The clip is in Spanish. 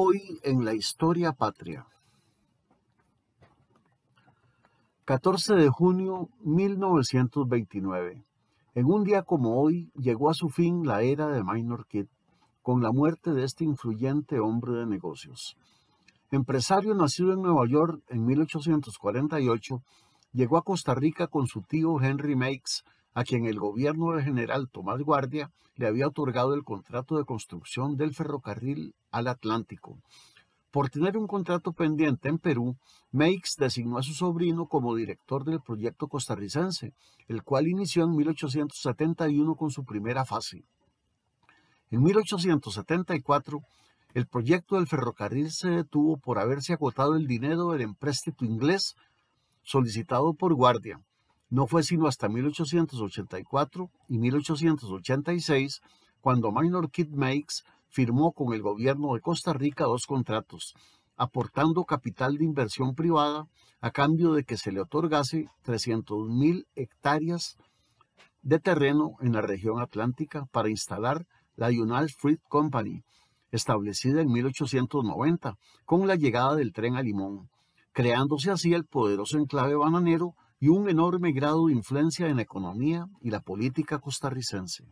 Hoy en la historia patria. 14 de junio 1929. En un día como hoy llegó a su fin la era de Minor Kid con la muerte de este influyente hombre de negocios. Empresario nacido en Nueva York en 1848, llegó a Costa Rica con su tío Henry Makes a quien el gobierno del general Tomás Guardia le había otorgado el contrato de construcción del ferrocarril al Atlántico. Por tener un contrato pendiente en Perú, Meix designó a su sobrino como director del proyecto costarricense, el cual inició en 1871 con su primera fase. En 1874, el proyecto del ferrocarril se detuvo por haberse agotado el dinero del empréstito inglés solicitado por Guardia, no fue sino hasta 1884 y 1886 cuando Minor Kid Makes firmó con el gobierno de Costa Rica dos contratos, aportando capital de inversión privada a cambio de que se le otorgase 300.000 hectáreas de terreno en la región atlántica para instalar la United Fruit Company, establecida en 1890 con la llegada del tren a Limón, creándose así el poderoso enclave bananero y un enorme grado de influencia en la economía y la política costarricense.